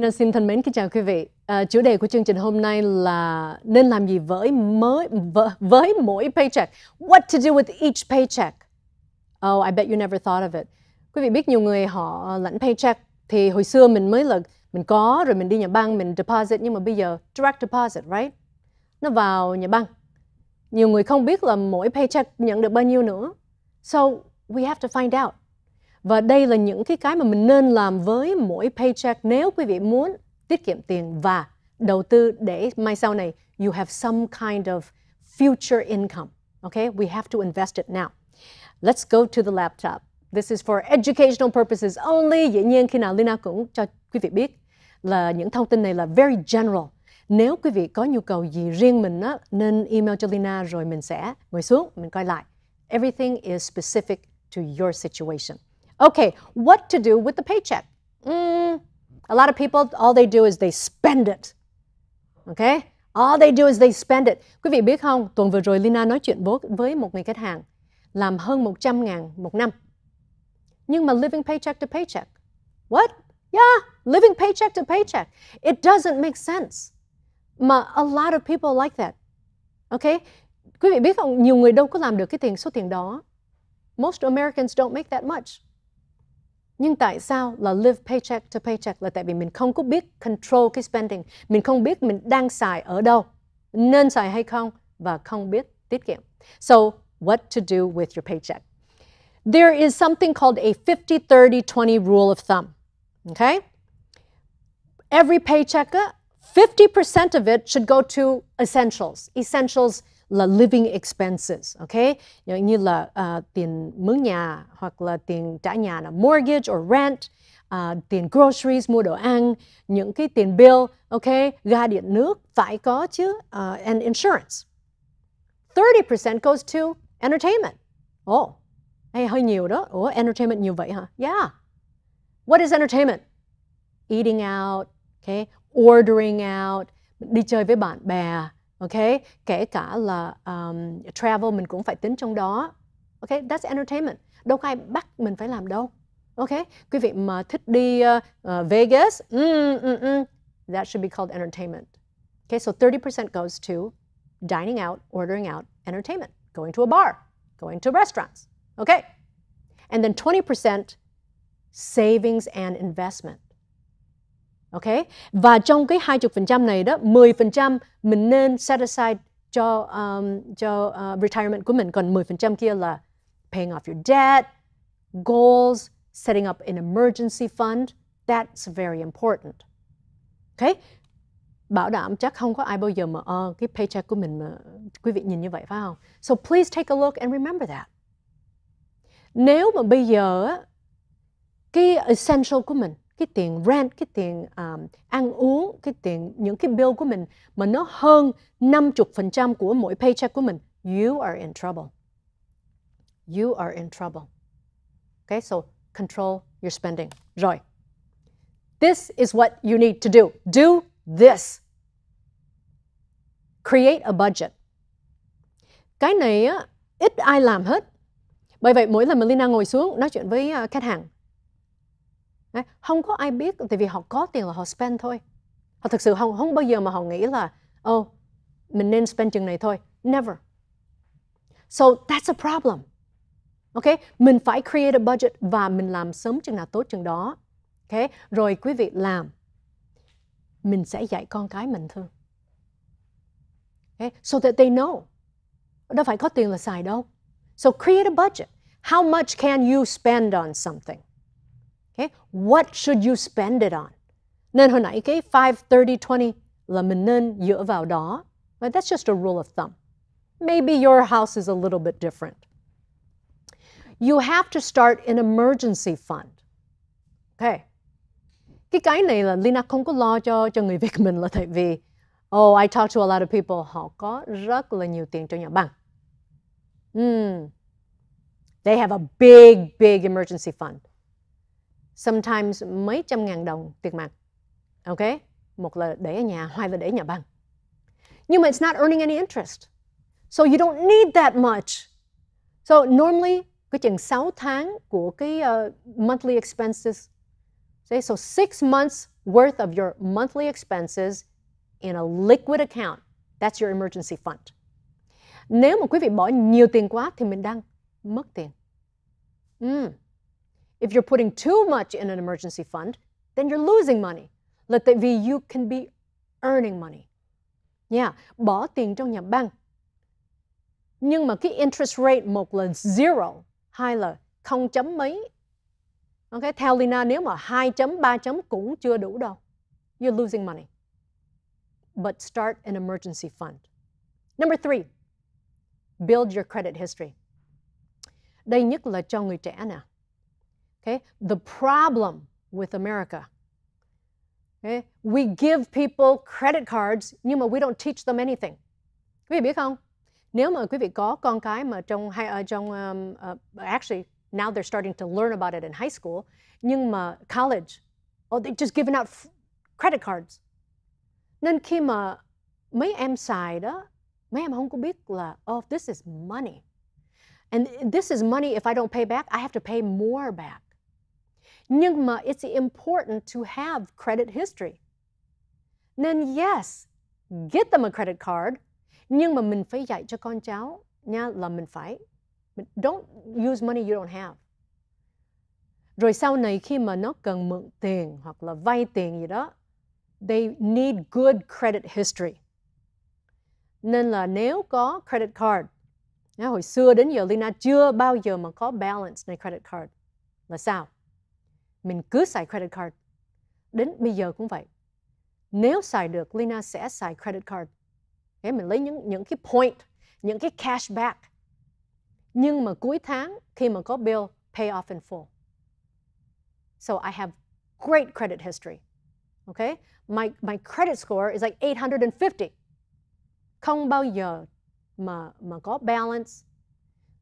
You know, xin thân mến kính chào quý vị. À, chủ đề của chương trình hôm nay là nên làm gì với mới với mỗi paycheck. What to do with each paycheck. Oh, I bet you never thought of it. Quý vị biết nhiều người họ lãnh paycheck thì hồi xưa mình mới là mình có rồi mình đi nhà băng mình deposit nhưng mà bây giờ direct deposit right nó vào nhà băng nhiều người không biết là mỗi paycheck nhận được bao nhiêu nữa so we have to find out và đây là những cái cái mà mình nên làm với mỗi paycheck nếu quý vị muốn tiết kiệm tiền và đầu tư để mai sau này you have some kind of future income. Okay, we have to invest it now. Let's go to the laptop. This is for educational purposes only. Dĩ nhiên khi nào Lina cũng cho quý vị biết là những thông tin này là very general. Nếu quý vị có nhu cầu gì riêng mình á, nên email cho Lina rồi mình sẽ ngồi xuống, mình coi lại. Everything is specific to your situation. Okay, what to do with the paycheck? Mm, a lot of people, all they do is they spend it. Okay? All they do is they spend it. Quý vị biết không, tuần vừa rồi Lina nói chuyện với một người khách hàng làm hơn 100 ngàn một năm. Nhưng mà living paycheck to paycheck. What? Yeah, living paycheck to paycheck. It doesn't make sense. Mà a lot of people like that. Okay? Quý vị biết không, nhiều người đâu có làm được cái tiền số tiền đó. Most Americans don't make that much. Nhưng tại sao là live paycheck to paycheck là tại vì mình không có biết control cái spending, mình không biết mình đang xài ở đâu, nên xài hay không và không biết tiết kiệm. So, what to do with your paycheck? There is something called a 50-30-20 rule of thumb. Okay? Every paycheck, 50% of it should go to essentials. Essentials là living expenses, ok? Như là uh, tiền mướn nhà hoặc là tiền trả nhà là mortgage or rent, uh, tiền groceries mua đồ ăn, những cái tiền bill, ok? Ga điện nước phải có chứ, uh, and insurance. 30% goes to entertainment. Oh, hay hơi nhiều đó. Ủa, entertainment nhiều vậy hả? Yeah. What is entertainment? Eating out, okay? Ordering out, đi chơi với bạn bè, ok kể cả là um, travel mình cũng phải tính trong đó ok that's entertainment đâu có ai bắt mình phải làm đâu ok quý vị mà thích đi uh, Vegas mm, mm, mm, that should be called entertainment okay so 30% goes to dining out ordering out entertainment going to a bar going to restaurants okay and then 20% savings and investment ok và trong cái 20% này đó 10% mình nên set aside cho um, cho uh, retirement của mình còn 10% kia là paying off your debt, goals, setting up an emergency fund, that's very important. OK, Bảo đảm chắc không có ai bao giờ mà uh, cái paycheck của mình mà quý vị nhìn như vậy phải không? So please take a look and remember that. Nếu mà bây giờ cái essential của mình cái tiền rent, cái tiền um, ăn uống, cái tiền những cái bill của mình mà nó hơn 50% của mỗi paycheck của mình, you are in trouble. You are in trouble. Okay, so control your spending. Rồi. This is what you need to do. Do this. Create a budget. Cái này á, ít ai làm hết. Bởi vậy mỗi lần Melina ngồi xuống nói chuyện với à, khách hàng không có ai biết tại vì họ có tiền là họ spend thôi họ thực sự không không bao giờ mà họ nghĩ là oh mình nên spend chừng này thôi never so that's a problem ok mình phải create a budget và mình làm sớm chừng nào tốt chừng đó ok rồi quý vị làm mình sẽ dạy con cái mình thương okay? so that they know đâu phải có tiền là xài đâu so create a budget how much can you spend on something Okay? What should you spend it on? Nên hồi nãy cái 5, 30, 20 là mình nên dựa vào đó. But that's just a rule of thumb. Maybe your house is a little bit different. You have to start an emergency fund. Okay. Cái cái này là Lina không có lo cho cho người Việt mình là tại vì Oh, I talk to a lot of people. Họ có rất là nhiều tiền trong nhà băng. Mm. They have a big, big emergency fund sometimes mấy trăm ngàn đồng tiền mặt. Ok? Một là để ở nhà, hai là để nhà băng. Nhưng mà it's not earning any interest. So you don't need that much. So normally, cái chừng 6 tháng của cái uh, monthly expenses. okay? So 6 months worth of your monthly expenses in a liquid account. That's your emergency fund. Nếu mà quý vị bỏ nhiều tiền quá thì mình đang mất tiền. Mm. If you're putting too much in an emergency fund, then you're losing money. Let that be you can be earning money. Nha, yeah, bỏ tiền trong nhà băng. Nhưng mà cái interest rate một là zero, hai là không chấm mấy. Ok, theo Lina nếu mà 2 chấm, 3 chấm cũng chưa đủ đâu. You're losing money. But start an emergency fund. Number three, build your credit history. Đây nhất là cho người trẻ nè. Okay? The problem with America. Okay? We give people credit cards nhưng mà we don't teach them anything. Quý vị biết không? Nếu mà quý vị có con cái mà trong hay uh, trong um, uh, actually now they're starting to learn about it in high school, nhưng mà college, oh they just giving out credit cards. Nên khi mà mấy em xài đó, mấy em không có biết là oh this is money. And this is money if I don't pay back, I have to pay more back. Nhưng mà it's important to have credit history. Nên yes, get them a credit card. Nhưng mà mình phải dạy cho con cháu nha là mình phải don't use money you don't have. Rồi sau này khi mà nó cần mượn tiền hoặc là vay tiền gì đó, they need good credit history. Nên là nếu có credit card, hồi xưa đến giờ Lina chưa bao giờ mà có balance này credit card là sao? mình cứ xài credit card. Đến bây giờ cũng vậy. Nếu xài được, Lina sẽ xài credit card. Thế mình lấy những những cái point, những cái cashback. Nhưng mà cuối tháng khi mà có bill, pay off in full. So I have great credit history. Okay? My my credit score is like 850. Không bao giờ mà mà có balance.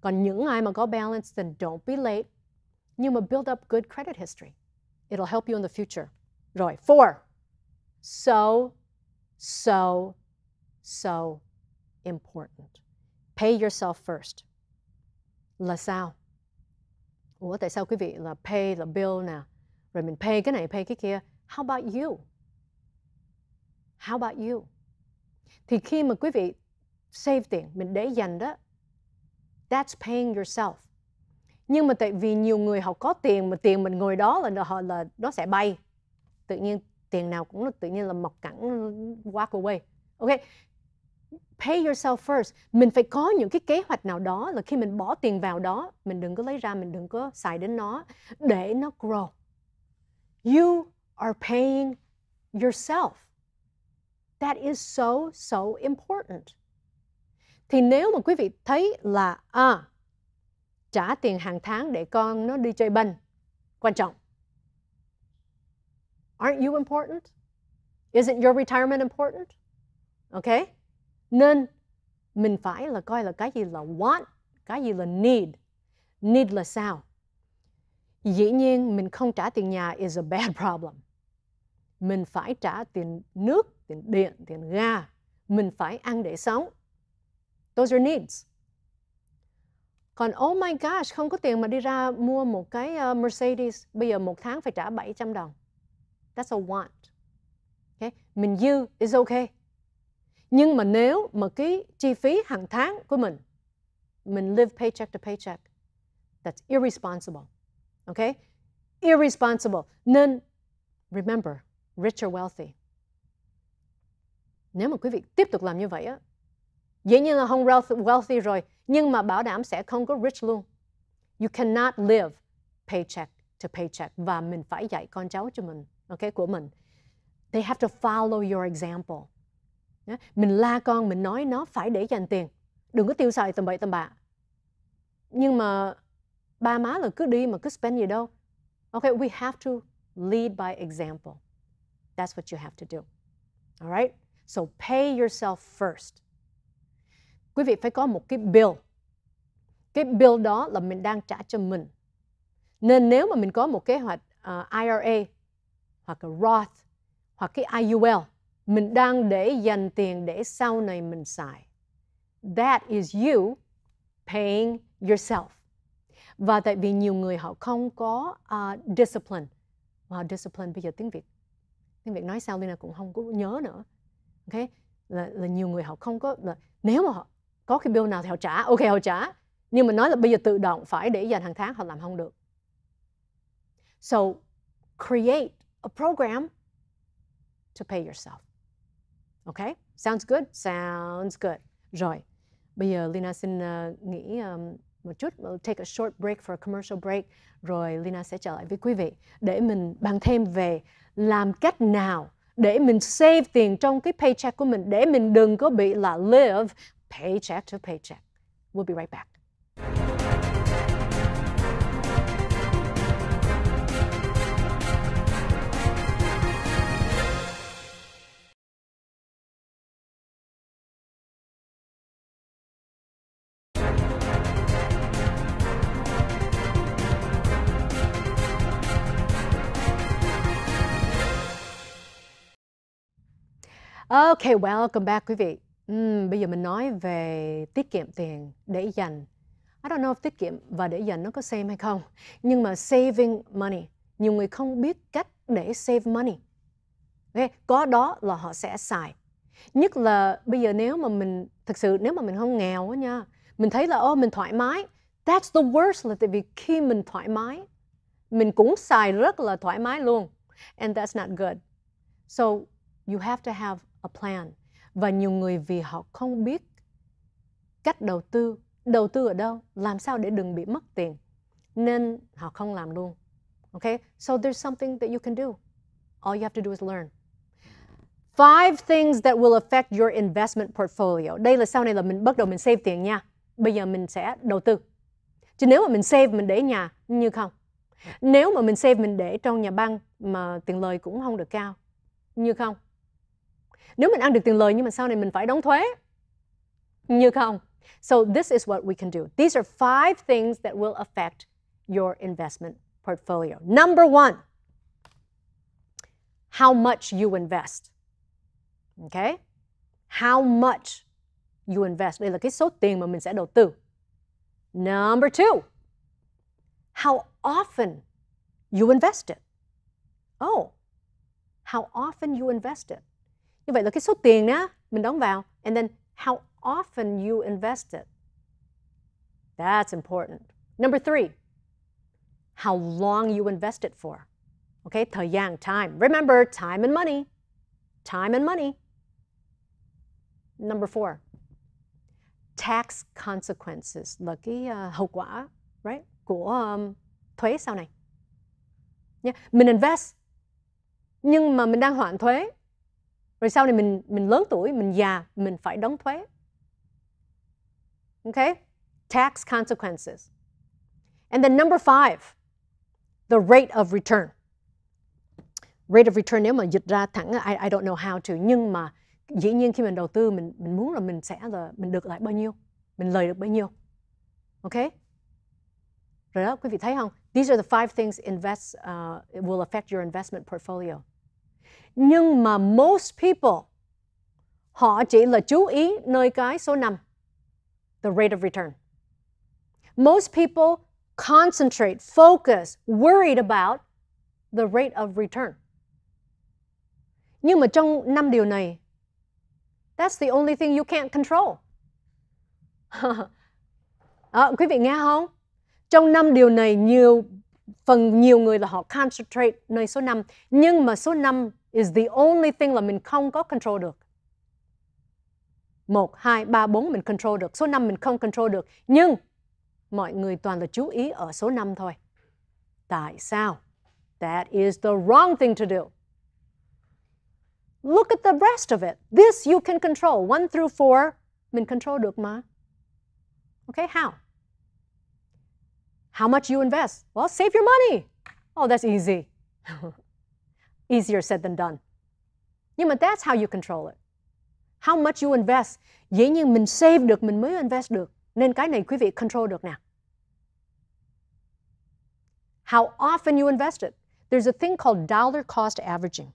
Còn những ai mà có balance then don't be late nhưng mà build up good credit history. It'll help you in the future. Rồi, four. So, so, so important. Pay yourself first. Là sao? Ủa tại sao quý vị là pay là bill nè, rồi mình pay cái này pay cái kia. How about you? How about you? Thì khi mà quý vị save tiền, mình để dành đó, that's paying yourself nhưng mà tại vì nhiều người họ có tiền mà tiền mình ngồi đó là họ là nó sẽ bay tự nhiên tiền nào cũng là tự nhiên là mọc cẳng walk away ok pay yourself first mình phải có những cái kế hoạch nào đó là khi mình bỏ tiền vào đó mình đừng có lấy ra mình đừng có xài đến nó để nó grow you are paying yourself that is so so important thì nếu mà quý vị thấy là à trả tiền hàng tháng để con nó đi chơi banh quan trọng aren't you important isn't your retirement important okay nên mình phải là coi là cái gì là want cái gì là need need là sao dĩ nhiên mình không trả tiền nhà is a bad problem mình phải trả tiền nước tiền điện tiền ga mình phải ăn để sống those are needs còn oh my gosh, không có tiền mà đi ra mua một cái uh, Mercedes, bây giờ một tháng phải trả 700 đồng. That's a want. Okay. Mình dư is okay. Nhưng mà nếu mà cái chi phí hàng tháng của mình, mình live paycheck to paycheck, that's irresponsible. Okay? Irresponsible. Nên, remember, rich or wealthy. Nếu mà quý vị tiếp tục làm như vậy á, dĩ nhiên là không wealthy rồi nhưng mà bảo đảm sẽ không có rich luôn you cannot live paycheck to paycheck và mình phải dạy con cháu cho mình ok của mình they have to follow your example mình la con mình nói nó phải để dành tiền đừng có tiêu xài tầm bậy tầm bạ nhưng mà ba má là cứ đi mà cứ spend gì đâu ok we have to lead by example that's what you have to do all right so pay yourself first quý vị phải có một cái bill cái bill đó là mình đang trả cho mình nên nếu mà mình có một kế hoạch uh, à, IRA hoặc là Roth hoặc cái IUL mình đang để dành tiền để sau này mình xài that is you paying yourself và tại vì nhiều người họ không có uh, discipline wow discipline bây giờ tiếng việt tiếng việt nói sao Lina cũng không có nhớ nữa ok là, là nhiều người họ không có là nếu mà họ có cái bill nào thì họ trả ok họ trả nhưng mà nói là bây giờ tự động phải để dành hàng tháng họ làm không được so create a program to pay yourself ok sounds good sounds good rồi bây giờ Lina xin uh, ờ, nghĩ um, một chút we'll take a short break for a commercial break rồi Lina sẽ trở lại với quý vị để mình bàn thêm về làm cách nào để mình save tiền trong cái paycheck của mình để mình đừng có bị là live paycheck to paycheck. We'll be right back. Okay, welcome back quý vị. Ừm, bây giờ mình nói về tiết kiệm tiền để dành. I don't know if tiết kiệm và để dành nó có same hay không, nhưng mà saving money, nhiều người không biết cách để save money. Okay. Có đó là họ sẽ xài. Nhất là bây giờ nếu mà mình thật sự nếu mà mình không nghèo á nha, mình thấy là ô mình thoải mái. That's the worst là tại vì khi mình thoải mái, mình cũng xài rất là thoải mái luôn. And that's not good. So you have to have a plan và nhiều người vì họ không biết cách đầu tư đầu tư ở đâu làm sao để đừng bị mất tiền nên họ không làm luôn okay so there's something that you can do all you have to do is learn five things that will affect your investment portfolio đây là sau này là mình bắt đầu mình save tiền nha bây giờ mình sẽ đầu tư chứ nếu mà mình save mình để nhà như không nếu mà mình save mình để trong nhà băng mà tiền lời cũng không được cao như không nếu mình ăn được tiền lời nhưng mà sau này mình phải đóng thuế như không so this is what we can do these are five things that will affect your investment portfolio number one how much you invest okay how much you invest đây là cái số tiền mà mình sẽ đầu tư number two how often you invest it oh how often you invest it như vậy là cái số tiền đó mình đóng vào and then how often you invest it that's important number three how long you invest it for okay thời gian time remember time and money time and money number four tax consequences là cái uh, hậu quả right của um, thuế sau này yeah. mình invest nhưng mà mình đang hoãn thuế rồi sau này mình mình lớn tuổi mình già mình phải đóng thuế okay tax consequences and then number five the rate of return rate of return nếu mà dịch ra thẳng I, I don't know how to nhưng mà dĩ nhiên khi mình đầu tư mình mình muốn là mình sẽ là mình được lại bao nhiêu mình lời được bao nhiêu ok rồi đó quý vị thấy không these are the five things invest uh, will affect your investment portfolio nhưng mà most people họ chỉ là chú ý nơi cái số 5 the rate of return. Most people concentrate, focus, worried about the rate of return. Nhưng mà trong năm điều này, that's the only thing you can't control. à, quý vị nghe không? Trong năm điều này nhiều phần nhiều người là họ concentrate nơi số 5 nhưng mà số 5 is the only thing là mình không có control được. 1 2 3 4 mình control được, số 5 mình không control được. Nhưng mọi người toàn là chú ý ở số 5 thôi. Tại sao? That is the wrong thing to do. Look at the rest of it. This you can control. 1 through 4 mình control được mà. Okay, how? How much you invest? Well, save your money. Oh, that's easy. Easier said than done. Nhưng mà that's how you control it. How much you invest. Dĩ nhiên mình save được, mình mới invest được. Nên cái này quý vị control được nè. How often you invest it. There's a thing called dollar cost averaging.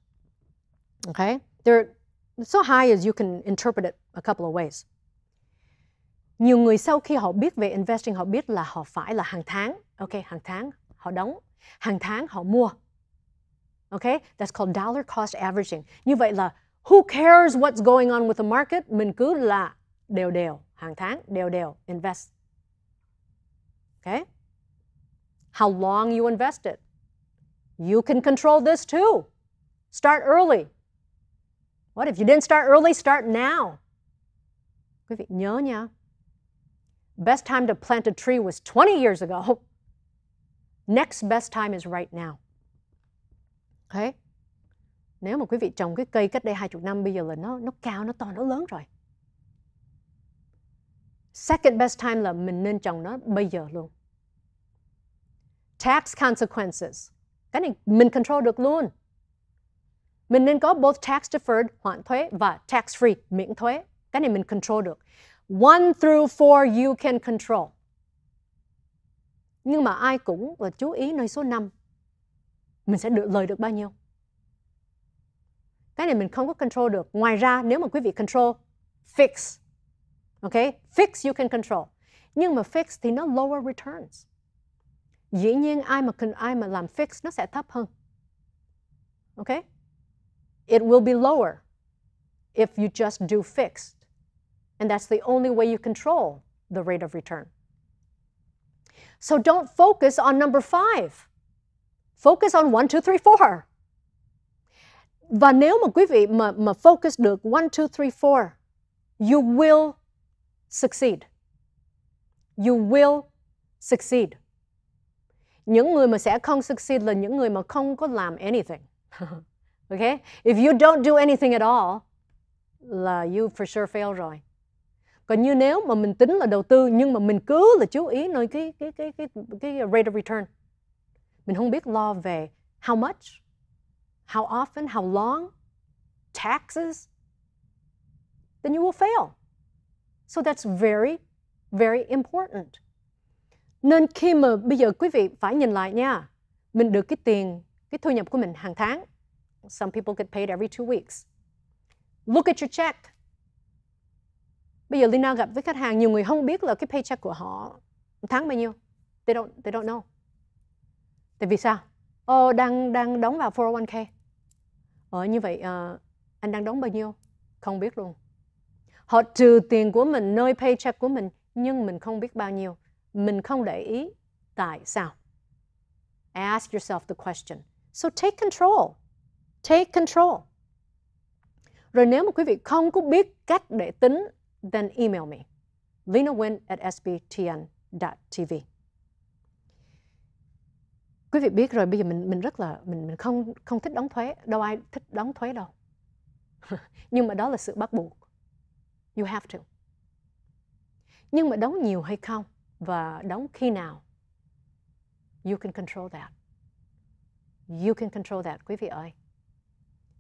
Okay? There, are so high as you can interpret it a couple of ways. nhiều người sau khi họ biết về investing họ biết là họ phải là hàng tháng ok hàng tháng họ đóng hàng tháng họ mua ok that's called dollar cost averaging như vậy là who cares what's going on with the market mình cứ là đều đều hàng tháng đều đều invest ok how long you invested you can control this too start early what if you didn't start early start now quý vị nhớ nha Best time to plant a tree was 20 years ago. Next best time is right now. Okay? Nếu mà quý vị trồng cái cây cách đây 20 năm bây giờ là nó nó cao, nó to, nó lớn rồi. Second best time là mình nên trồng nó bây giờ luôn. Tax consequences. Cái này mình control được luôn. Mình nên có both tax deferred, hoãn thuế và tax free, miễn thuế. Cái này mình control được. One through four you can control. Nhưng mà ai cũng chú ý nơi số 5. Mình sẽ được lời được bao nhiêu? Cái này mình không có control được. Ngoài ra nếu mà quý vị control, fix. Ok? Fix you can control. Nhưng mà fix thì nó lower returns. Dĩ nhiên ai mà ai mà làm fix nó sẽ thấp hơn. Ok? It will be lower if you just do fixed. And that's the only way you control the rate of return. So don't focus on number five. Focus on one, two, three, four. Và nếu mà quý vị mà, mà focus được one, two, three, four, you will succeed. You will succeed. Những người mà sẽ không succeed là những người mà không có làm anything. okay? If you don't do anything at all, là you for sure fail rồi. còn như nếu mà mình tính là đầu tư nhưng mà mình cứ là chú ý nơi cái cái cái cái cái rate of return mình không biết lo về how much how often how long taxes then you will fail so that's very very important nên khi mà bây giờ quý vị phải nhìn lại nha mình được cái tiền cái thu nhập của mình hàng tháng some people get paid every two weeks look at your check Bây giờ Lina gặp với khách hàng, nhiều người không biết là cái paycheck của họ tháng bao nhiêu. They don't, they don't know. Tại vì sao? Ồ, ờ, đang đang đóng vào 401k. Ờ, như vậy uh, anh đang đóng bao nhiêu? Không biết luôn. Họ trừ tiền của mình nơi paycheck của mình, nhưng mình không biết bao nhiêu. Mình không để ý. Tại sao? Ask yourself the question. So take control. Take control. Rồi nếu mà quý vị không có biết cách để tính then email me, linawin at sbtn.tv. Quý vị biết rồi, bây giờ mình mình rất là mình mình không không thích đóng thuế, đâu ai thích đóng thuế đâu. Nhưng mà đó là sự bắt buộc. You have to. Nhưng mà đóng nhiều hay không và đóng khi nào, you can control that. You can control that, quý vị ơi.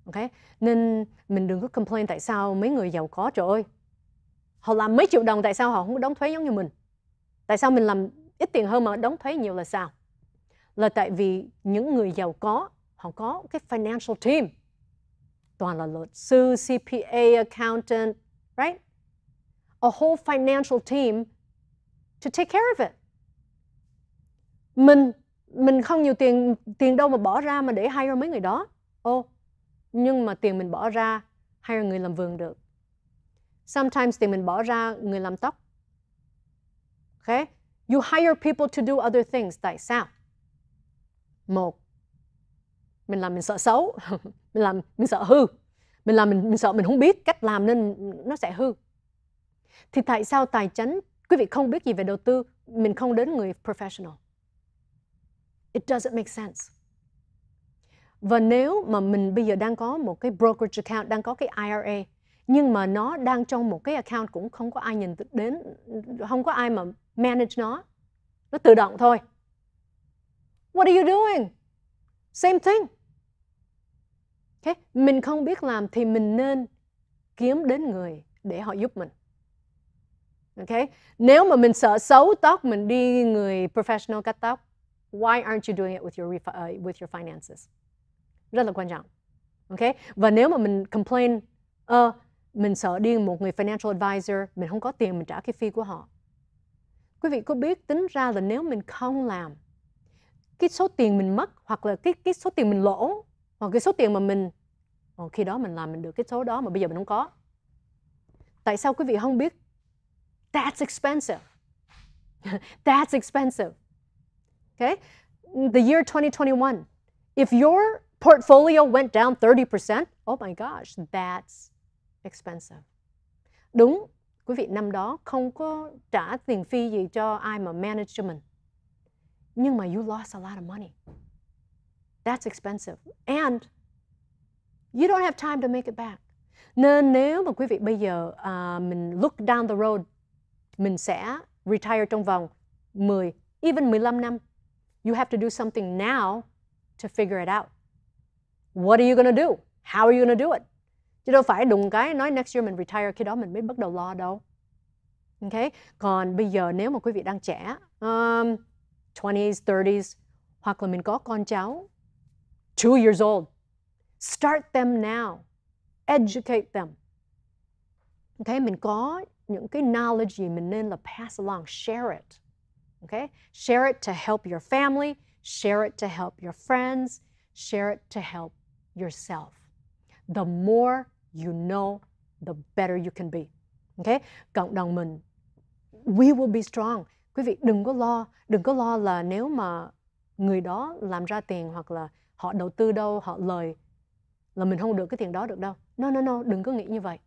Okay, nên mình đừng có complain tại sao mấy người giàu có trời ơi, họ làm mấy triệu đồng tại sao họ không đóng thuế giống như mình tại sao mình làm ít tiền hơn mà đóng thuế nhiều là sao là tại vì những người giàu có họ có cái financial team toàn là luật sư CPA accountant right a whole financial team to take care of it mình mình không nhiều tiền tiền đâu mà bỏ ra mà để hire mấy người đó ô oh, nhưng mà tiền mình bỏ ra hire người làm vườn được Sometimes thì mình bỏ ra người làm tóc. Okay? You hire people to do other things. Tại sao? Một, mình làm mình sợ xấu, mình làm mình sợ hư, mình làm mình, mình sợ mình không biết cách làm nên nó sẽ hư. Thì tại sao tài chính quý vị không biết gì về đầu tư, mình không đến người professional? It doesn't make sense. Và nếu mà mình bây giờ đang có một cái brokerage account, đang có cái IRA, nhưng mà nó đang trong một cái account cũng không có ai nhìn đến không có ai mà manage nó nó tự động thôi what are you doing same thing okay. mình không biết làm thì mình nên kiếm đến người để họ giúp mình Ok, nếu mà mình sợ xấu tóc mình đi người professional cắt tóc why aren't you doing it with your uh, with your finances rất là quan trọng Ok, và nếu mà mình complain uh, mình sợ điên một người financial advisor, mình không có tiền mình trả cái fee của họ. Quý vị có biết tính ra là nếu mình không làm cái số tiền mình mất hoặc là cái cái số tiền mình lỗ hoặc cái số tiền mà mình Ồ, ờ, khi đó mình làm mình được cái số đó mà bây giờ mình không có. Tại sao quý vị không biết? That's expensive. That's expensive. Okay? The year 2021, if your portfolio went down 30%, oh my gosh, that's expensive. Đúng, quý vị năm đó không có trả tiền phi gì cho ai mà management Nhưng mà you lost a lot of money. That's expensive. And you don't have time to make it back. Nên nếu mà quý vị bây giờ uh, mình look down the road, mình sẽ retire trong vòng 10, even 15 năm. You have to do something now to figure it out. What are you going to do? How are you going to do it? chứ đâu phải đùng cái nói next year mình retire khi đó mình mới bắt đầu lo đâu ok còn bây giờ nếu mà quý vị đang trẻ um, 20s 30s hoặc là mình có con cháu 2 years old start them now educate them ok mình có những cái knowledge gì mình nên là pass along share it ok? share it to help your family share it to help your friends share it to help yourself the more you know, the better you can be. Okay? Cộng đồng mình, we will be strong. Quý vị đừng có lo, đừng có lo là nếu mà người đó làm ra tiền hoặc là họ đầu tư đâu, họ lời là mình không được cái tiền đó được đâu. No, no, no, đừng có nghĩ như vậy.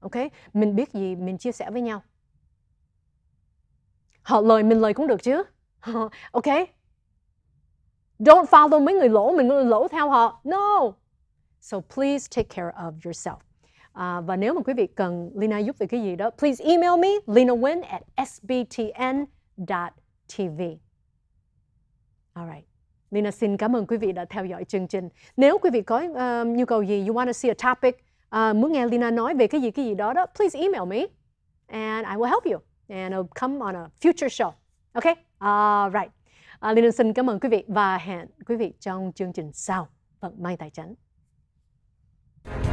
Ok, mình biết gì mình chia sẻ với nhau. Họ lời mình lời cũng được chứ. ok. Don't follow mấy người lỗ, mình lỗ theo họ. No, So please take care of yourself. À, và nếu mà quý vị cần Lina giúp về cái gì đó, please email me linawin at sbtn.tv. All right. Lina xin cảm ơn quý vị đã theo dõi chương trình. Nếu quý vị có uh, nhu cầu gì, you want to see a topic, uh, muốn nghe Lina nói về cái gì cái gì đó đó, please email me and I will help you and I'll come on a future show. Okay? All right. Uh, Lina xin cảm ơn quý vị và hẹn quý vị trong chương trình sau. Vận vâng, may tài chánh. Bye.